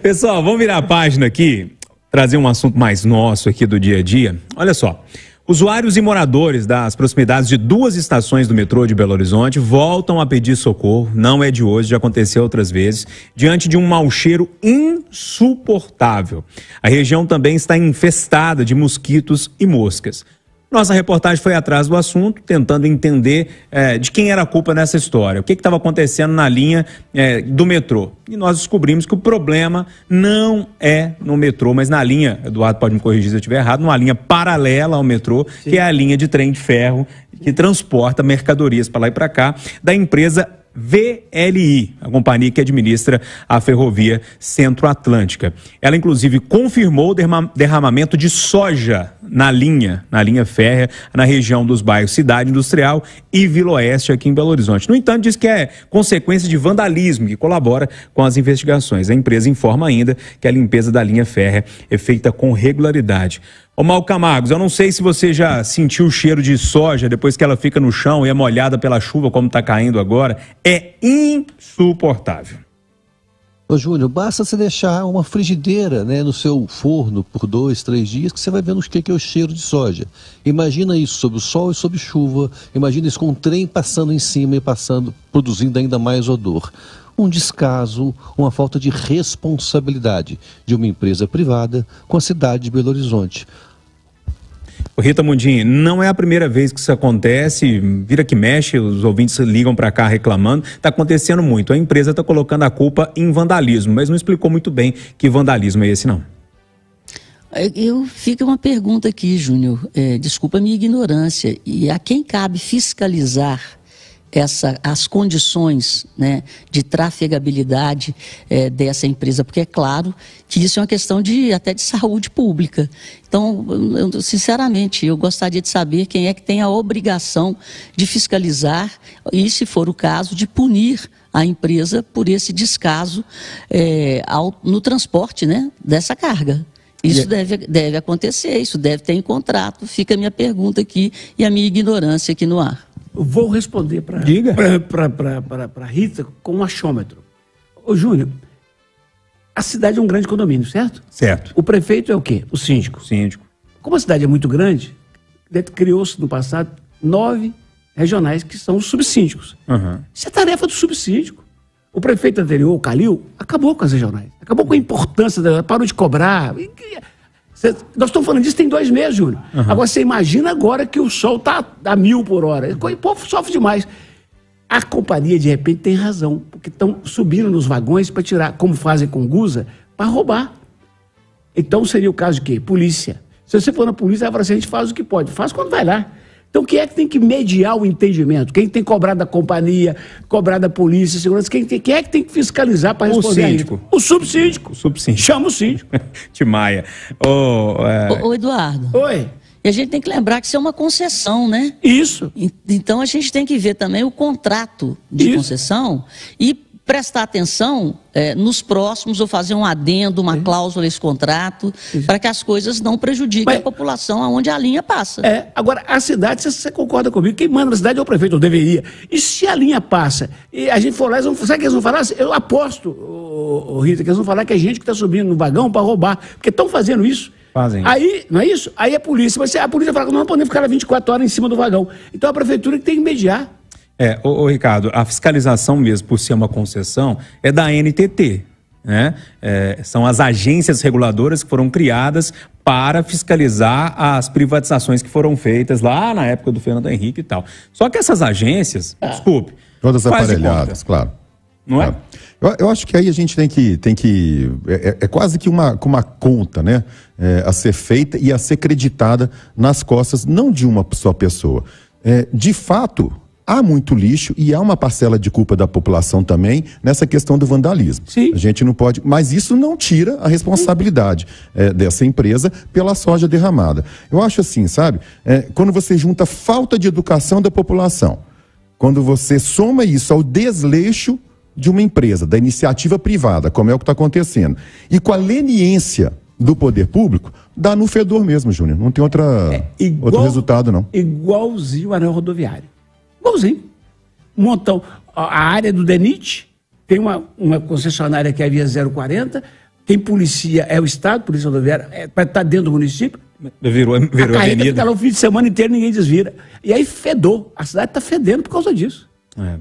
Pessoal, vamos virar a página aqui, trazer um assunto mais nosso aqui do dia a dia. Olha só. Usuários e moradores das proximidades de duas estações do metrô de Belo Horizonte voltam a pedir socorro, não é de hoje, já aconteceu outras vezes, diante de um mau cheiro insuportável. A região também está infestada de mosquitos e moscas. Nossa reportagem foi atrás do assunto, tentando entender é, de quem era a culpa nessa história, o que estava acontecendo na linha é, do metrô. E nós descobrimos que o problema não é no metrô, mas na linha, Eduardo pode me corrigir se eu estiver errado, numa linha paralela ao metrô, Sim. que é a linha de trem de ferro que transporta mercadorias para lá e para cá, da empresa VLI, a companhia que administra a ferrovia Centro-Atlântica. Ela, inclusive, confirmou o derramamento de soja na linha, na linha férrea, na região dos bairros Cidade Industrial e Vila Oeste aqui em Belo Horizonte. No entanto, diz que é consequência de vandalismo que colabora com as investigações. A empresa informa ainda que a limpeza da linha férrea é feita com regularidade. Ô Mal Camargos, eu não sei se você já sentiu o cheiro de soja depois que ela fica no chão e é molhada pela chuva, como está caindo agora. É insuportável. Ô, Júnior, basta você deixar uma frigideira né, no seu forno por dois, três dias, que você vai vendo o que é o cheiro de soja. Imagina isso sob o sol e sob chuva. Imagina isso com um trem passando em cima e passando, produzindo ainda mais odor. Um descaso, uma falta de responsabilidade de uma empresa privada com a cidade de Belo Horizonte. Rita Mundim, não é a primeira vez que isso acontece, vira que mexe, os ouvintes ligam para cá reclamando, está acontecendo muito. A empresa está colocando a culpa em vandalismo, mas não explicou muito bem que vandalismo é esse, não. Eu fica uma pergunta aqui, Júnior. É, desculpa a minha ignorância. E a quem cabe fiscalizar essa, as condições né, de trafegabilidade é, dessa empresa, porque é claro que isso é uma questão de, até de saúde pública. Então, eu, sinceramente, eu gostaria de saber quem é que tem a obrigação de fiscalizar e, se for o caso, de punir a empresa por esse descaso é, ao, no transporte né, dessa carga. Isso é deve, deve acontecer, isso deve ter em contrato. Fica a minha pergunta aqui e a minha ignorância aqui no ar. Vou responder para Rita com um achômetro. Ô, Júnior, a cidade é um grande condomínio, certo? Certo. O prefeito é o quê? O síndico. Síndico. Como a cidade é muito grande, criou-se no passado nove regionais que são os subsíndicos. Uhum. Isso é tarefa do subsíndico. O prefeito anterior, o Calil, acabou com as regionais. Acabou com a importância, parou de cobrar nós estamos falando disso tem dois meses, Júlio. Uhum. Agora, você imagina agora que o sol está a mil por hora. É o povo sofre demais. A companhia, de repente, tem razão, porque estão subindo nos vagões para tirar, como fazem com Guza, para roubar. Então seria o caso de quê? Polícia. Se você for na polícia, a gente faz o que pode. Faz quando vai lá. Então, quem é que tem que mediar o entendimento? Quem tem cobrado a companhia, cobrado a polícia, segurança? Quem, tem, quem é que tem que fiscalizar para responder? O síndico. O subsíndico. O subsíndico. Chama o síndico. Timaia. Oh, é... Ô, Eduardo. Oi. E a gente tem que lembrar que isso é uma concessão, né? Isso. Então a gente tem que ver também o contrato de isso. concessão e prestar atenção é, nos próximos ou fazer um adendo, uma Sim. cláusula esse contrato, para que as coisas não prejudiquem Mas, a população aonde a linha passa. É, agora, a cidade, você, você concorda comigo, quem manda na cidade é o prefeito, ou deveria. E se a linha passa, e a gente for lá, vão, sabe o que eles vão falar? Eu aposto, oh, oh, Rita, que eles vão falar que é gente que está subindo no vagão para roubar, porque estão fazendo isso. Fazem. Aí, não é isso? Aí a polícia, mas a polícia fala que não podemos ficar 24 horas em cima do vagão. Então a prefeitura tem que mediar. É, ô, ô, Ricardo, a fiscalização mesmo, por ser uma concessão, é da NTT. Né? É, são as agências reguladoras que foram criadas para fiscalizar as privatizações que foram feitas lá na época do Fernando Henrique e tal. Só que essas agências, ah. desculpe. Todas aparelhadas, claro. Não é? é? Eu, eu, acho que aí a gente tem que. Tem que é, é, é quase que uma, uma conta, né? É, a ser feita e a ser creditada nas costas, não de uma só pessoa. É, de fato, há muito lixo e há uma parcela de culpa da população também nessa questão do vandalismo. Sim. A gente não pode, mas isso não tira a responsabilidade é, dessa empresa pela soja derramada. Eu acho assim, sabe? É, quando você junta falta de educação da população, quando você soma isso ao desleixo de uma empresa, da iniciativa privada, como é o que está acontecendo, e com a leniência do poder público, dá no fedor mesmo, Júnior. Não tem outra, é, igual, outro resultado, não. Igualzinho o anel rodoviário. Igualzinho. Montam a área do DENIT, tem uma, uma concessionária que é a via 040, tem polícia, é o Estado, polícia rodoviária, é, para estar tá dentro do município. Virou, virou tá a avenida. Fica lá o fim de semana inteiro, ninguém desvira. E aí fedou. A cidade está fedendo por causa disso. É.